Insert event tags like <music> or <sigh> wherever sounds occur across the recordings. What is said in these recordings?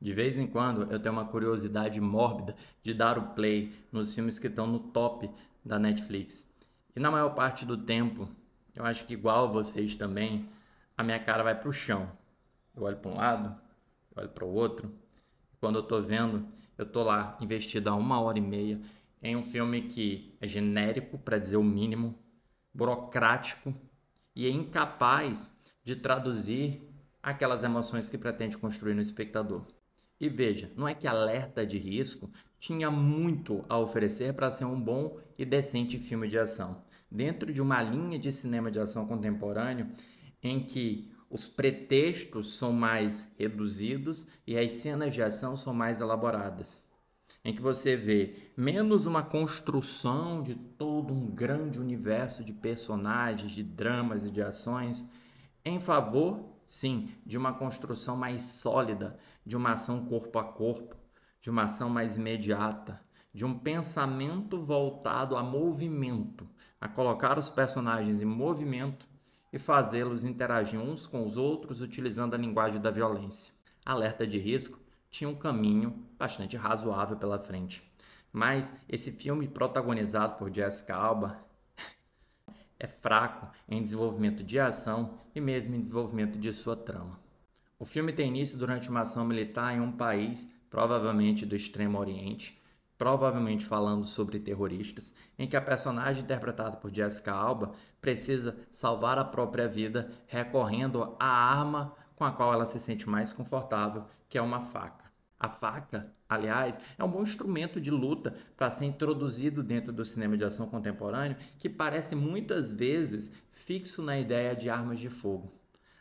De vez em quando eu tenho uma curiosidade mórbida de dar o play nos filmes que estão no top da Netflix. E na maior parte do tempo, eu acho que igual vocês também, a minha cara vai pro chão. Eu olho para um lado, eu olho para o outro. Quando eu tô vendo, eu tô lá investido há uma hora e meia em um filme que é genérico, para dizer o mínimo, burocrático e é incapaz de traduzir aquelas emoções que pretende construir no espectador. E veja, não é que Alerta de Risco tinha muito a oferecer para ser um bom e decente filme de ação. Dentro de uma linha de cinema de ação contemporâneo em que os pretextos são mais reduzidos e as cenas de ação são mais elaboradas. Em que você vê menos uma construção de todo um grande universo de personagens, de dramas e de ações, em favor sim, de uma construção mais sólida, de uma ação corpo a corpo, de uma ação mais imediata, de um pensamento voltado a movimento, a colocar os personagens em movimento e fazê-los interagir uns com os outros utilizando a linguagem da violência. Alerta de risco tinha um caminho bastante razoável pela frente. Mas esse filme protagonizado por Jessica Alba é fraco em desenvolvimento de ação e mesmo em desenvolvimento de sua trama. O filme tem início durante uma ação militar em um país, provavelmente do Extremo Oriente, provavelmente falando sobre terroristas, em que a personagem interpretada por Jessica Alba precisa salvar a própria vida recorrendo à arma com a qual ela se sente mais confortável, que é uma faca. A faca, aliás, é um bom instrumento de luta para ser introduzido dentro do cinema de ação contemporâneo que parece muitas vezes fixo na ideia de armas de fogo.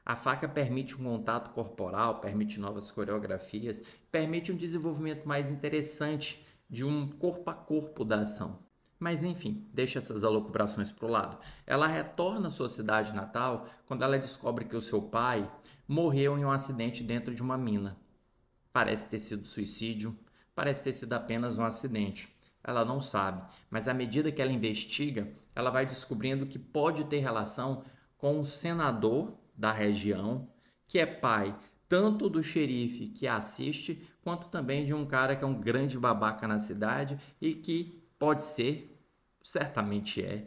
A faca permite um contato corporal, permite novas coreografias, permite um desenvolvimento mais interessante de um corpo a corpo da ação. Mas enfim, deixa essas alocubrações para o lado. Ela retorna à sua cidade natal quando ela descobre que o seu pai morreu em um acidente dentro de uma mina. Parece ter sido suicídio, parece ter sido apenas um acidente. Ela não sabe, mas à medida que ela investiga, ela vai descobrindo que pode ter relação com um senador da região, que é pai tanto do xerife que a assiste, quanto também de um cara que é um grande babaca na cidade e que pode ser, certamente é,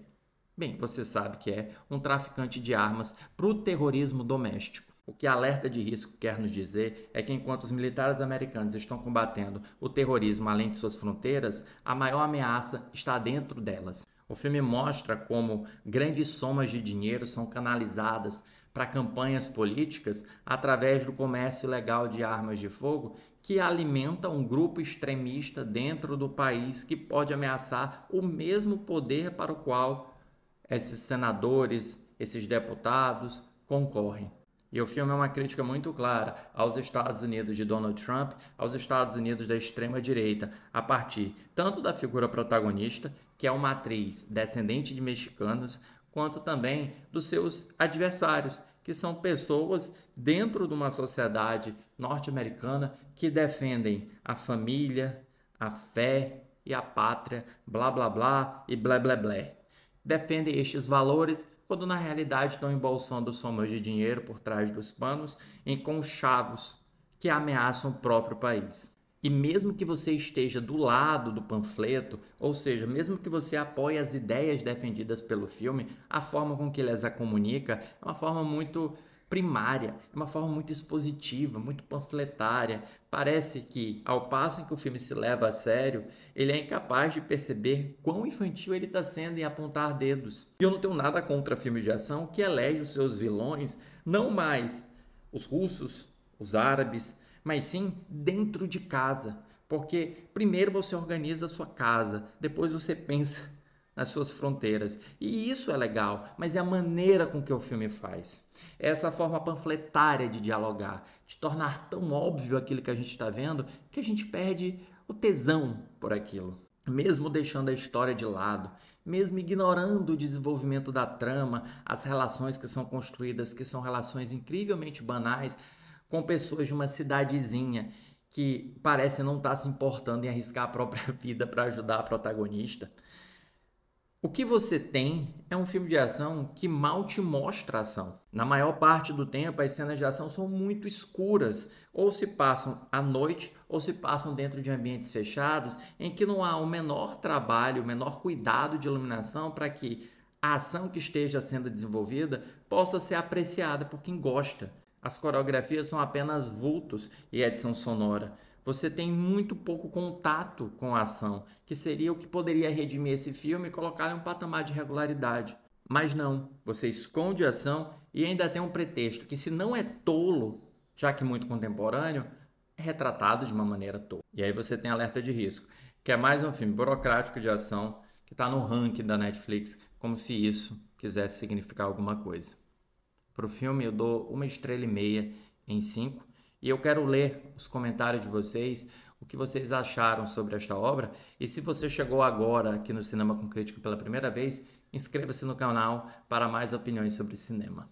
bem, você sabe que é, um traficante de armas para o terrorismo doméstico. O que alerta de risco quer nos dizer é que enquanto os militares americanos estão combatendo o terrorismo além de suas fronteiras, a maior ameaça está dentro delas. O filme mostra como grandes somas de dinheiro são canalizadas para campanhas políticas através do comércio ilegal de armas de fogo que alimenta um grupo extremista dentro do país que pode ameaçar o mesmo poder para o qual esses senadores, esses deputados concorrem. E o filme é uma crítica muito clara aos Estados Unidos de Donald Trump, aos Estados Unidos da extrema-direita, a partir tanto da figura protagonista, que é uma atriz descendente de mexicanos, quanto também dos seus adversários, que são pessoas dentro de uma sociedade norte-americana que defendem a família, a fé e a pátria, blá blá blá e blé blé blé. Defendem estes valores quando na realidade estão embolsando somas de dinheiro por trás dos panos em conchavos que ameaçam o próprio país. E mesmo que você esteja do lado do panfleto, ou seja, mesmo que você apoie as ideias defendidas pelo filme, a forma com que ele as comunica é uma forma muito primária, é uma forma muito expositiva, muito panfletária. Parece que, ao passo em que o filme se leva a sério, ele é incapaz de perceber quão infantil ele está sendo em apontar dedos. E eu não tenho nada contra filmes de ação que elege os seus vilões, não mais os russos, os árabes, mas sim dentro de casa. Porque primeiro você organiza a sua casa, depois você pensa nas suas fronteiras. E isso é legal, mas é a maneira com que o filme faz. É essa forma panfletária de dialogar, de tornar tão óbvio aquilo que a gente está vendo que a gente perde o tesão por aquilo. Mesmo deixando a história de lado, mesmo ignorando o desenvolvimento da trama, as relações que são construídas, que são relações incrivelmente banais, com pessoas de uma cidadezinha que parece não estar tá se importando em arriscar a própria <laughs> vida para ajudar a protagonista. O que você tem é um filme de ação que mal te mostra a ação. Na maior parte do tempo, as cenas de ação são muito escuras, ou se passam à noite, ou se passam dentro de ambientes fechados, em que não há o menor trabalho, o menor cuidado de iluminação para que a ação que esteja sendo desenvolvida possa ser apreciada por quem gosta. As coreografias são apenas vultos e edição sonora. Você tem muito pouco contato com a ação, que seria o que poderia redimir esse filme e colocar em um patamar de regularidade. Mas não, você esconde a ação e ainda tem um pretexto que, se não é tolo, já que muito contemporâneo, é retratado de uma maneira tola. E aí você tem alerta de risco, que é mais um filme burocrático de ação que está no ranking da Netflix, como se isso quisesse significar alguma coisa. Para o filme, eu dou uma estrela e meia em cinco e eu quero ler os comentários de vocês, o que vocês acharam sobre esta obra. E se você chegou agora aqui no Cinema com Crítico pela primeira vez, inscreva-se no canal para mais opiniões sobre cinema.